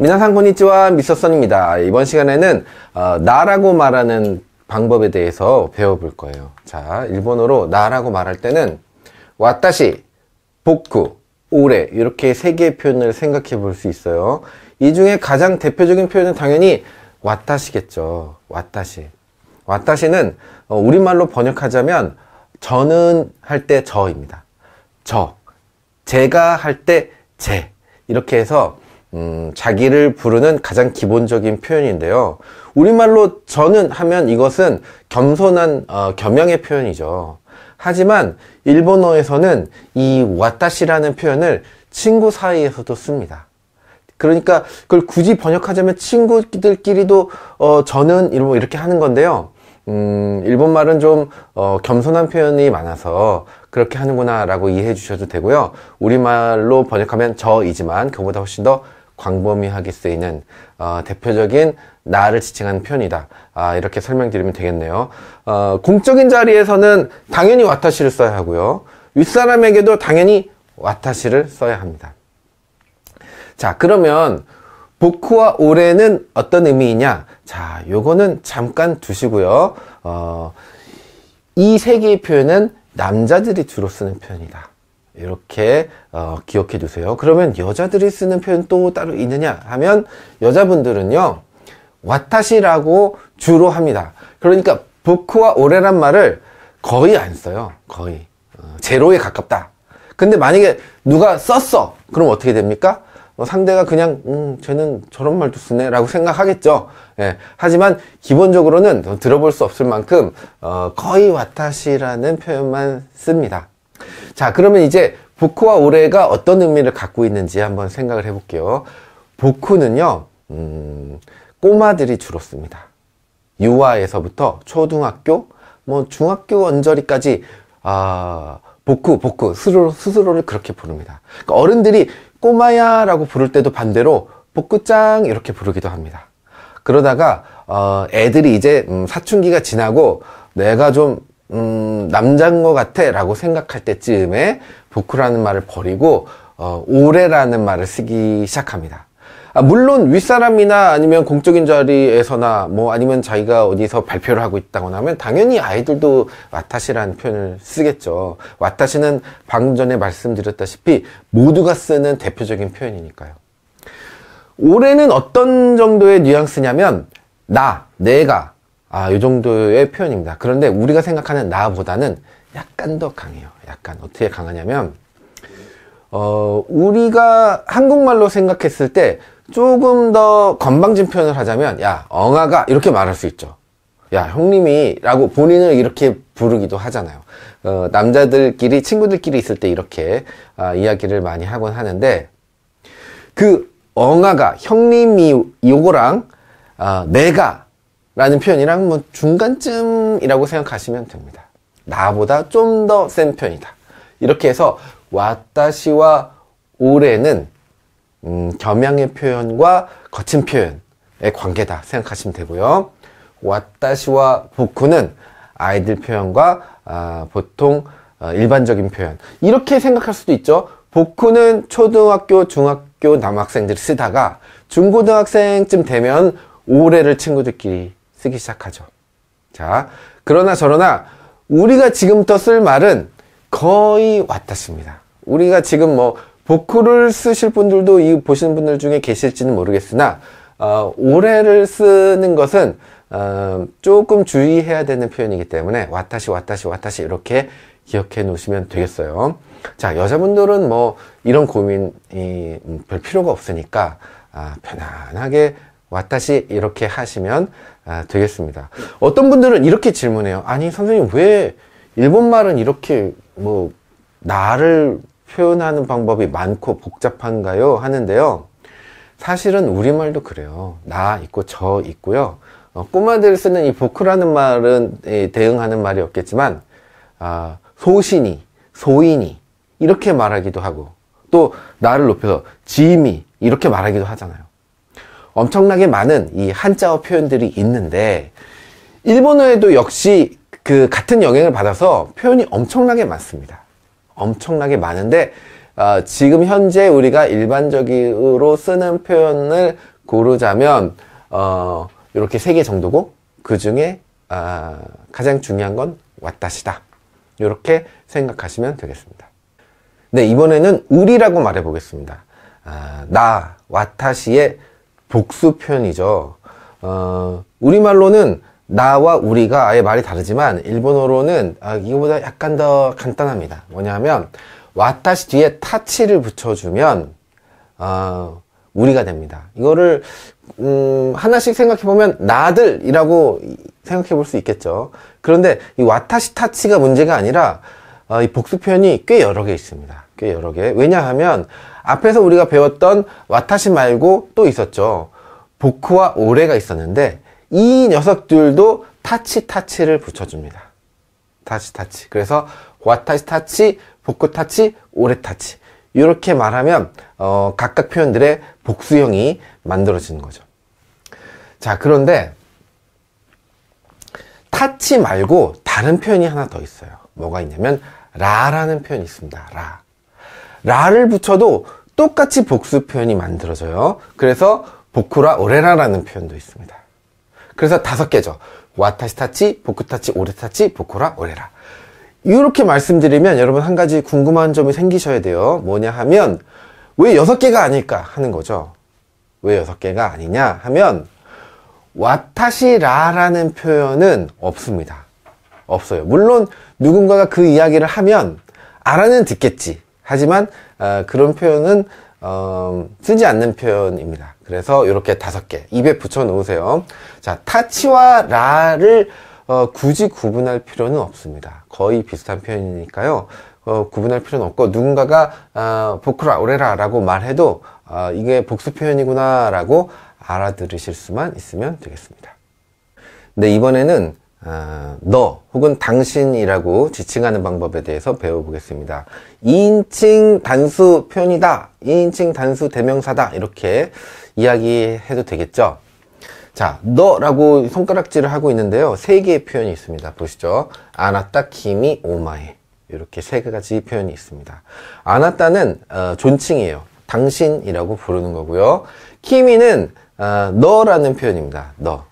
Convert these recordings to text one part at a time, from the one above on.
민나상 고니치와 미소선입니다. 이번 시간에는 어, 나라고 말하는 방법에 대해서 배워볼 거예요. 자, 일본어로 나라고 말할 때는 와타시, 복구, 오래 이렇게 세 개의 표현을 생각해 볼 수 있어요. 이 중에 가장 대표적인 표현은 당연히 와타시겠죠. 와타시. 와타시는 어, 우리말로 번역하자면 저는 할 때 저입니다. 저. 제가 할 때 제. 이렇게 해서 음, 자기를 부르는 가장 기본적인 표현인데요. 우리말로 저는 하면 이것은 겸손한 어, 겸양의 표현이죠. 하지만 일본어에서는 이 와타시라는 표현을 친구 사이에서도 씁니다. 그러니까 그걸 굳이 번역하자면 친구들끼리도 어, 저는 이렇게 하는 건데요. 음, 일본 말은 좀 어, 겸손한 표현이 많아서 그렇게 하는구나 라고 이해해 주셔도 되고요. 우리말로 번역하면 저이지만 그보다 훨씬 더 광범위하게 쓰이는 어, 대표적인 나를 지칭하는 표현이다. 아, 이렇게 설명드리면 되겠네요. 어, 공적인 자리에서는 당연히 와타시를 써야 하고요. 윗사람에게도 당연히 와타시를 써야 합니다. 자, 그러면 복후와 올해는 어떤 의미이냐? 자, 요거는 잠깐 두시고요. 어, 이세 개의 표현은 남자들이 주로 쓰는 표현이다. 이렇게 어, 기억해 두세요 그러면 여자들이 쓰는 표현 또 따로 있느냐 하면 여자분들은요. 와타시라고 주로 합니다. 그러니까 부쿠와 오레란 말을 거의 안 써요. 거의. 어, 제로에 가깝다. 근데 만약에 누가 썼어. 그럼 어떻게 됩니까? 어, 상대가 그냥 음 쟤는 저런 말도 쓰네 라고 생각하겠죠 예, 하지만 기본적으로는 들어볼 수 없을 만큼 어, 거의 와타시라는 표현만 씁니다 자 그러면 이제 보쿠와 오레가 어떤 의미를 갖고 있는지 한번 생각을 해 볼게요 보쿠는요 음, 꼬마들이 주로 씁니다 유아에서부터 초등학교 뭐 중학교 언저리까지 아 복구 복구 스스로 스스로를 그렇게 부릅니다 그러니까 어른들이 꼬마야 라고 부를 때도 반대로 복구짱 이렇게 부르기도 합니다. 그러다가 어, 애들이 이제 음, 사춘기가 지나고 내가 좀 음, 남자인 것 같아 라고 생각할 때쯤에 복구라는 말을 버리고 어, 오래라는 말을 쓰기 시작합니다. 아, 물론 윗사람이나 아니면 공적인 자리에서나 뭐 아니면 자기가 어디서 발표를 하고 있다거나 하면 당연히 아이들도 와타시라는 표현을 쓰겠죠. 와타시는 방금 전에 말씀드렸다시피 모두가 쓰는 대표적인 표현이니까요. 올해는 어떤 정도의 뉘앙스냐면 나, 내가 아, 이 정도의 표현입니다. 그런데 우리가 생각하는 나보다는 약간 더 강해요. 약간 어떻게 강하냐면 어, 우리가 한국말로 생각했을 때 조금 더 건방진 표현을 하자면 야 엉아가 이렇게 말할 수 있죠 야 형님이 라고 본인을 이렇게 부르기도 하잖아요 어, 남자들끼리 친구들끼리 있을 때 이렇게 어, 이야기를 많이 하곤 하는데 그 엉아가 형님이 요거랑 어, 아, 내가 라는 표현이랑 뭐 중간쯤이라고 생각하시면 됩니다 나보다 좀 더 센 편이다 이렇게 해서 와타시와 올해는 음, 겸양의 표현과 거친 표현의 관계다 생각하시면 되고요. 와따시와 복구는 아이들 표현과 아, 보통 어, 일반적인 표현 이렇게 생각할 수도 있죠. 복구는 초등학교, 중학교 남학생들이 쓰다가 중고등학생쯤 되면 오래를 친구들끼리 쓰기 시작하죠. 자, 그러나 저러나 우리가 지금부터 쓸 말은 거의 왔다습니다. 우리가 지금 뭐 보크를 쓰실 분들도 이 보시는 분들 중에 계실지는 모르겠으나 어, 올해를 쓰는 것은 어, 조금 주의해야 되는 표현이기 때문에 와타시 와타시 와타시 이렇게 기억해 놓으시면 되겠어요 자 여자분들은 뭐 이런 고민이 음, 별 필요가 없으니까 아, 편안하게 왔다시 이렇게 하시면 아, 되겠습니다 어떤 분들은 이렇게 질문해요 아니 선생님 왜 일본말은 이렇게 뭐 나를 표현하는 방법이 많고 복잡한가요? 하는데요. 사실은 우리말도 그래요. 나 있고 저 있고요. 어, 꼬마들 쓰는 이 보크라는 말은 예, 대응하는 말이 없겠지만 아, 소신이, 소인이 이렇게 말하기도 하고 또 나를 높여서 지미 이렇게 말하기도 하잖아요. 엄청나게 많은 이 한자어 표현들이 있는데 일본어에도 역시 그 같은 영향을 받아서 표현이 엄청나게 많습니다. 엄청나게 많은데 어, 지금 현재 우리가 일반적으로 쓰는 표현을 고르자면 어, 이렇게 세 개 정도고 그 중에 어, 가장 중요한 건 왔다시다 이렇게 생각하시면 되겠습니다 네 이번에는 우리라고 말해 보겠습니다 아, 나, 와타시의 복수 표현이죠 어, 우리말로는 나와 우리가 아예 말이 다르지만 일본어로는 아, 이거보다 약간 더 간단합니다. 뭐냐면 와타시 뒤에 타치를 붙여주면 어, 우리가 됩니다. 이거를 음, 하나씩 생각해 보면 나들이라고 생각해 볼 수 있겠죠. 그런데 이 와타시 타치가 문제가 아니라 어, 이 복수 표현이 꽤 여러 개 있습니다. 꽤 여러 개. 왜냐하면 앞에서 우리가 배웠던 와타시 말고 또 있었죠. 보크와 오레가 있었는데 이 녀석들도 타치 타치를 붙여줍니다. 타치 타치. 그래서 와타시 타치, 복구 타치, 오레 타치. 이렇게 말하면 어, 각각 표현들의 복수형이 만들어지는 거죠. 자, 그런데 타치 말고 다른 표현이 하나 더 있어요. 뭐가 있냐면 라라는 표현이 있습니다. 라. 라를 붙여도 똑같이 복수 표현이 만들어져요. 그래서 복쿠라 오레라라는 표현도 있습니다. 그래서 다섯 개죠. 와타시타치, 보쿠타치, 오레타치, 보코라, 오레라. 이렇게 말씀드리면 여러분 한 가지 궁금한 점이 생기셔야 돼요. 뭐냐 하면 왜 여섯 개가 아닐까 하는 거죠. 왜 여섯 개가 아니냐 하면 와타시라라는 표현은 없습니다. 없어요. 물론 누군가가 그 이야기를 하면 알아는 듣겠지. 하지만 어, 그런 표현은 어, 쓰지 않는 표현입니다. 그래서 이렇게 다섯 개 입에 붙여 놓으세요 자 타치와 라를 어, 굳이 구분할 필요는 없습니다 거의 비슷한 표현이니까요 어, 구분할 필요는 없고 누군가가 어, 보크라 오레라 라고 말해도 어, 이게 복수 표현이구나 라고 알아들으실 수만 있으면 되겠습니다 네 이번에는 어, 너 혹은 당신이라고 지칭하는 방법에 대해서 배워보겠습니다. 2인칭 단수 표현이다. 2인칭 단수 대명사다. 이렇게 이야기해도 되겠죠? 자, 너라고 손가락질을 하고 있는데요. 세 개의 표현이 있습니다. 보시죠. 아나타, 키미, 오마에. 이렇게 세 가지 표현이 있습니다. 아나타는 어, 존칭이에요. 당신이라고 부르는 거고요. 키미는 어, 너라는 표현입니다. 너.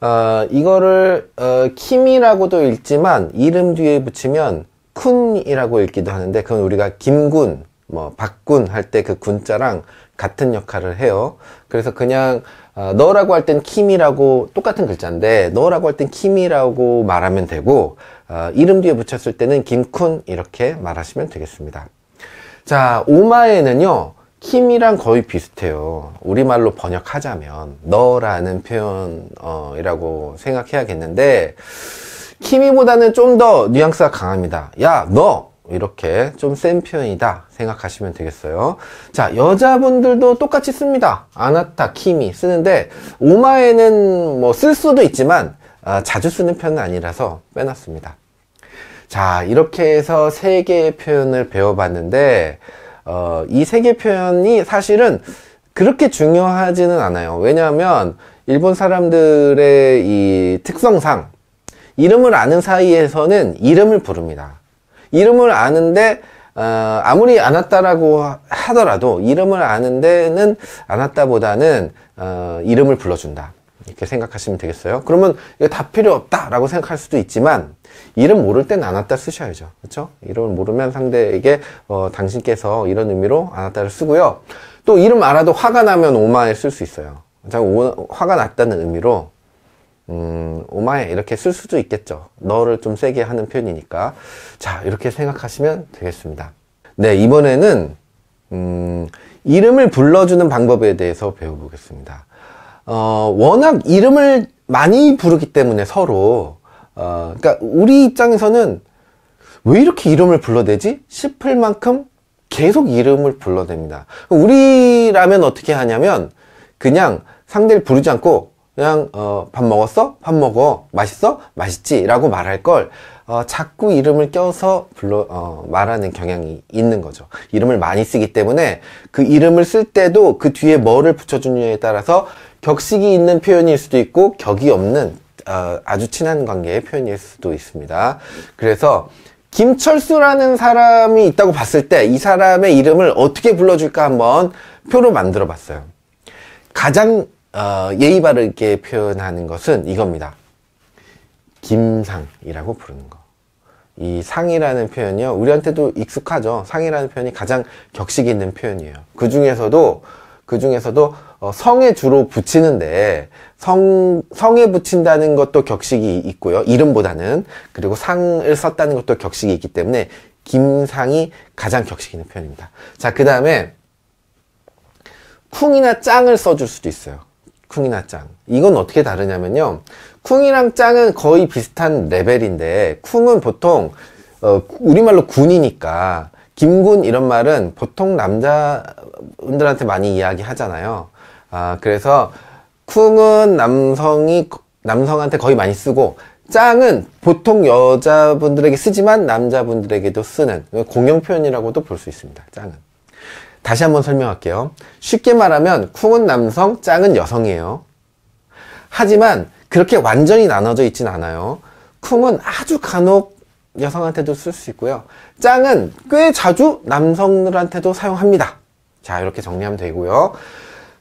어, 이거를 어, 키미라고도 읽지만 이름 뒤에 붙이면 쿤이라고 읽기도 하는데 그건 우리가 김군, 뭐 박군 할 때 그 군자랑 같은 역할을 해요 그래서 그냥 어, 너라고 할 땐 킴이라고 똑같은 글자인데 너라고 할 땐 킴이라고 말하면 되고 어, 이름 뒤에 붙였을 때는 김쿤 이렇게 말하시면 되겠습니다 자 오마에는요 킴이랑 거의 비슷해요 우리말로 번역하자면 너라는 표현이라고 어, 생각해야겠는데 킴이보다는좀 더 뉘앙스가 강합니다. 야, 너! 이렇게 좀 센 표현이다 생각하시면 되겠어요 자 여자분들도 똑같이 씁니다 아나타, 키미 쓰는데 오마에는 뭐 쓸 수도 있지만 아, 자주 쓰는 편은 아니라서 빼놨습니다 자 이렇게 해서 세 개의 표현을 배워봤는데 어, 이 세 개 표현이 사실은 그렇게 중요하지는 않아요 왜냐하면 일본 사람들의 이 특성상 이름을 아는 사이에서는 이름을 부릅니다 이름을 아는데 어, 아무리 안았다라고 하더라도 이름을 아는데는 안았다보다는 어, 이름을 불러준다 이렇게 생각하시면 되겠어요 그러면 이거 다 필요 없다 라고 생각할 수도 있지만 이름 모를 땐안았다 쓰셔야죠 그렇죠 이름을 모르면 상대에게 어, 당신께서 이런 의미로 안았다를 쓰고요 또 이름 알아도 화가 나면 오마에 쓸 수 있어요 자, 오, 화가 났다는 의미로 음, 오마에 이렇게 쓸 수도 있겠죠. 너를 좀 세게 하는 표현이니까. 자, 이렇게 생각하시면 되겠습니다. 네, 이번에는, 음, 이름을 불러주는 방법에 대해서 배워보겠습니다. 어, 워낙 이름을 많이 부르기 때문에 서로, 어, 그니까 우리 입장에서는 왜 이렇게 이름을 불러대지? 싶을 만큼 계속 이름을 불러냅니다 우리라면 어떻게 하냐면, 그냥 상대를 부르지 않고 그냥 어, 밥 먹었어? 밥 먹어. 맛있어? 맛있지? 라고 말할 걸 어, 자꾸 이름을 껴서 불러 어, 말하는 경향이 있는 거죠. 이름을 많이 쓰기 때문에 그 이름을 쓸 때도 그 뒤에 뭐를 붙여주느냐에 따라서 격식이 있는 표현일 수도 있고 격이 없는 어, 아주 친한 관계의 표현일 수도 있습니다. 그래서 김철수라는 사람이 있다고 봤을 때 이 사람의 이름을 어떻게 불러줄까 한번 표로 만들어 봤어요. 가장 어, 예의 바르게 표현하는 것은 이겁니다. 김상이라고 부르는 거. 이 상이라는 표현이요. 우리한테도 익숙하죠. 상이라는 표현이 가장 격식 있는 표현이에요. 그 중에서도, 그 중에서도 어, 성에 주로 붙이는데, 성, 성에 붙인다는 것도 격식이 있고요. 이름보다는. 그리고 상을 썼다는 것도 격식이 있기 때문에, 김상이 가장 격식 있는 표현입니다. 자, 그 다음에, 쿵이나 짱을 써줄 수도 있어요. 쿵이나 짱 이건 어떻게 다르냐면요 쿵이랑 짱은 거의 비슷한 레벨인데 쿵은 보통 어, 우리말로 군이니까 김군 이런 말은 보통 남자분들한테 많이 이야기 하잖아요 아 그래서 쿵은 남성이 남성한테 거의 많이 쓰고 짱은 보통 여자분들에게 쓰지만 남자분들에게도 쓰는 공용 표현이라고도 볼 수 있습니다 짱은 다시 한번 설명할게요. 쉽게 말하면 쿵은 남성, 짱은 여성이에요. 하지만 그렇게 완전히 나눠져 있진 않아요. 쿵은 아주 간혹 여성한테도 쓸 수 있고요. 짱은 꽤 자주 남성들한테도 사용합니다. 자, 이렇게 정리하면 되고요.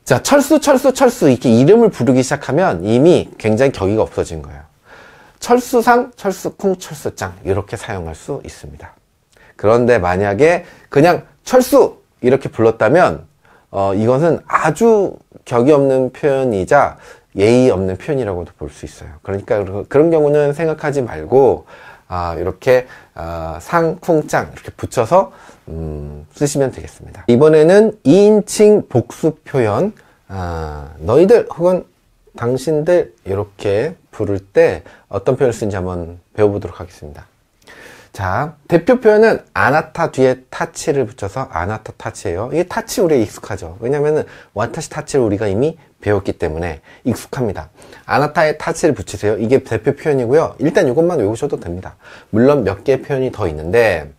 자, 철수, 철수, 철수 이렇게 이름을 부르기 시작하면 이미 굉장히 격의가 없어진 거예요. 철수상, 철수쿵, 철수짱 이렇게 사용할 수 있습니다. 그런데 만약에 그냥 철수 이렇게 불렀다면 어, 이것은 아주 격이 없는 표현이자 예의 없는 표현이라고도 볼 수 있어요. 그러니까 그런 경우는 생각하지 말고 아, 이렇게 아, 상쿵짱 이렇게 붙여서 음, 쓰시면 되겠습니다. 이번에는 2인칭 복수 표현 아, 너희들 혹은 당신들 이렇게 부를 때 어떤 표현을 쓰는지 한번 배워보도록 하겠습니다. 자, 대표 표현은 아나타 뒤에 타치를 붙여서 아나타 타치예요. 이게 타치 우리 익숙하죠. 왜냐면은 와타시 타치를 우리가 이미 배웠기 때문에 익숙합니다. 아나타에 타치를 붙이세요. 이게 대표 표현이고요. 일단 이것만 외우셔도 됩니다. 물론 몇 개의 표현이 더 있는데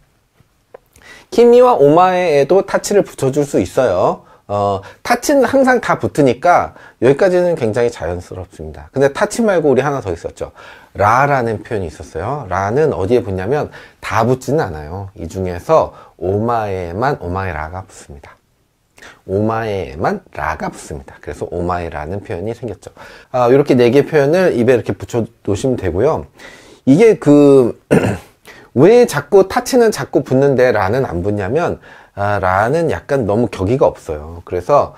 키미와 오마에에도 타치를 붙여줄 수 있어요. 어, 타치는 항상 다 붙으니까 여기까지는 굉장히 자연스럽습니다. 근데 타치 말고 우리 하나 더 있었죠. 라라는 표현이 있었어요. 라는 어디에 붙냐면 다 붙지는 않아요. 이 중에서 오마에만 오마에 라가 붙습니다. 오마에만 라가 붙습니다. 그래서 오마에라는 표현이 생겼죠. 아, 이렇게 네개의 표현을 입에 이렇게 붙여 놓으시면 되고요. 이게 그 왜 자꾸 타치는 자꾸 붙는데 라는 안 붙냐면 아, 라는 약간 너무 격의가 없어요. 그래서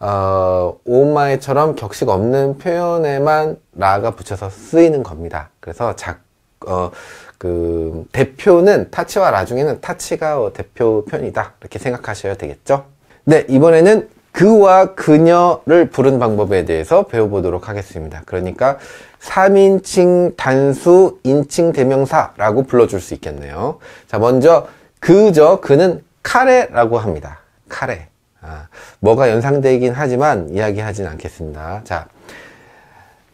어, 오마이처럼 격식 없는 표현에만 라가 붙여서 쓰이는 겁니다. 그래서 작, 어, 그 대표는 타치와 라 중에는 타치가 대표 편이다 이렇게 생각하셔야 되겠죠. 네 이번에는 그와 그녀를 부른 방법에 대해서 배워보도록 하겠습니다. 그러니까 3인칭 단수 인칭 대명사라고 불러줄 수 있겠네요. 자 먼저 그저 그는 카레라고 합니다. 카레. 아, 뭐가 연상되긴 하지만 이야기하진 않겠습니다. 자,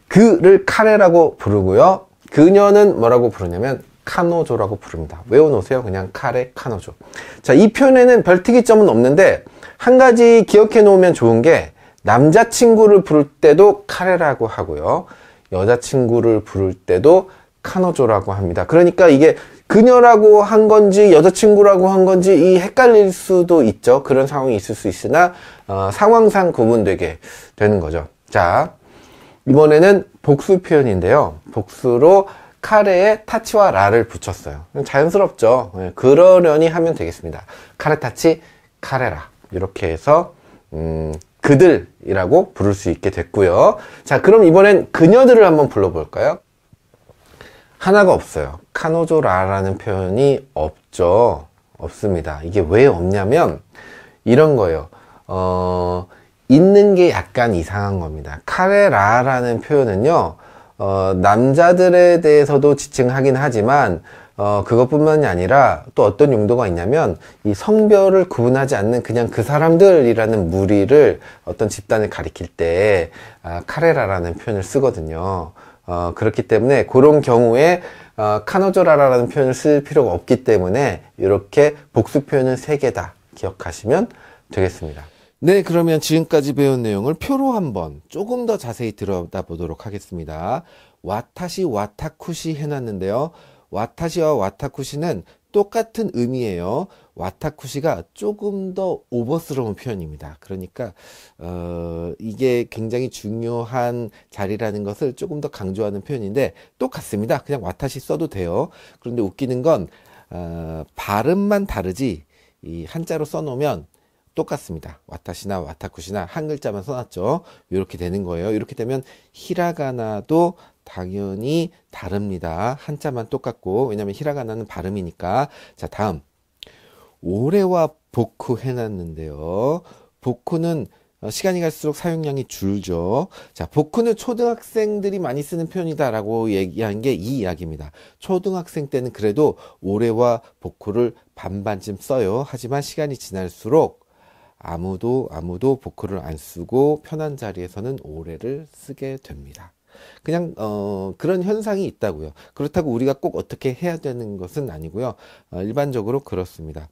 그를 카레라고 부르고요. 그녀는 뭐라고 부르냐면 카노조라고 부릅니다. 외워놓으세요. 그냥 카레, 카노조. 자, 이 표현에는 별 특이점은 없는데 한 가지 기억해 놓으면 좋은 게 남자친구를 부를 때도 카레라고 하고요. 여자친구를 부를 때도 카노조라고 합니다. 그러니까 이게 그녀라고 한 건지 여자친구라고 한 건지 이 헷갈릴 수도 있죠. 그런 상황이 있을 수 있으나 어, 상황상 구분되게 되는 거죠. 자, 이번에는 복수 표현인데요. 복수로 카레에 타치와 라를 붙였어요. 자연스럽죠. 예, 그러려니 하면 되겠습니다. 카레 타치, 카레라. 이렇게 해서 음, 그들이라고 부를 수 있게 됐고요. 자, 그럼 이번엔 그녀들을 한번 불러볼까요? 하나가 없어요 카노조라라는 표현이 없죠 없습니다 이게 왜 없냐면 이런 거예요 어, 있는 게 약간 이상한 겁니다 카레라라는 표현은요 어, 남자들에 대해서도 지칭하긴 하지만 어, 그것뿐만이 아니라 또 어떤 용도가 있냐면 이 성별을 구분하지 않는 그냥 그 사람들이라는 무리를 어떤 집단을 가리킬 때 아, 카레라라는 표현을 쓰거든요 어, 그렇기 때문에 그런 경우에 어, 카노조라라는 표현을 쓸 필요가 없기 때문에 이렇게 복수 표현은 세개다 기억하시면 되겠습니다. 네, 그러면 지금까지 배운 내용을 표로 한번 조금 더 자세히 들여다보도록 하겠습니다. 와타시, 와타쿠시 해놨는데요. 와타시와 와타쿠시는 똑같은 의미예요. 와타쿠시가 조금 더 오버스러운 표현입니다. 그러니까 어, 이게 굉장히 중요한 자리라는 것을 조금 더 강조하는 표현인데 똑같습니다. 그냥 와타시 써도 돼요. 그런데 웃기는 건 어, 발음만 다르지 이 한자로 써놓으면 똑같습니다. 와타시나 와타쿠시나 한 글자만 써놨죠. 이렇게 되는 거예요. 이렇게 되면 히라가나도 당연히 다릅니다. 한자만 똑같고 왜냐하면 히라가나는 발음이니까 자 다음 올해와 복후 해놨는데요. 복후는 어, 시간이 갈수록 사용량이 줄죠. 자, 복후는 초등학생들이 많이 쓰는 표현이다라고 얘기한 게 이 이야기입니다. 초등학생 때는 그래도 올해와 복후를 반반쯤 써요. 하지만 시간이 지날수록 아무도 아무도 복후를 안 쓰고 편한 자리에서는 올해를 쓰게 됩니다. 그냥 어, 그런 현상이 있다고요. 그렇다고 우리가 꼭 어떻게 해야 되는 것은 아니고요. 어, 일반적으로 그렇습니다.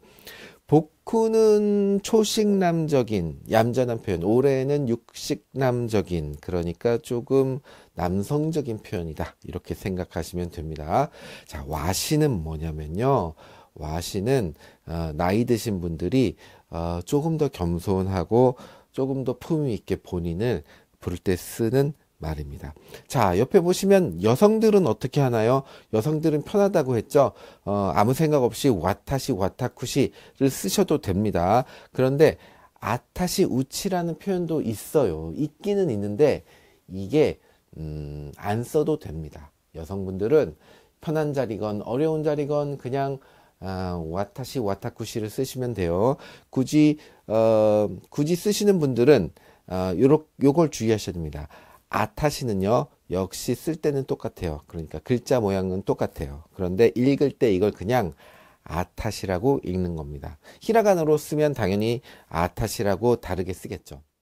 복후는 초식남적인 얌전한 표현, 올해는 육식남적인 그러니까 조금 남성적인 표현이다 이렇게 생각하시면 됩니다. 자 와시는 뭐냐면요. 와시는 어, 나이 드신 분들이 어, 조금 더 겸손하고 조금 더 품위 있게 본인을 부를 때 쓰는 말입니다. 자, 옆에 보시면 여성들은 어떻게 하나요? 여성들은 편하다고 했죠? 어, 아무 생각 없이 와타시, 와타쿠시를 쓰셔도 됩니다. 그런데 아타시 우치라는 표현도 있어요. 있기는 있는데 이게, 음, 안 써도 됩니다. 여성분들은 편한 자리건 어려운 자리건 그냥 아, 와타시 와타쿠시를 쓰시면 돼요. 굳이 어, 굳이 쓰시는 분들은 어, 요러, 요걸 주의하셔야 됩니다. 아타시는요, 역시 쓸 때는 똑같아요. 그러니까 글자 모양은 똑같아요. 그런데 읽을 때 이걸 그냥 아타시라고 읽는 겁니다. 히라가나로 쓰면 당연히 아타시라고 다르게 쓰겠죠.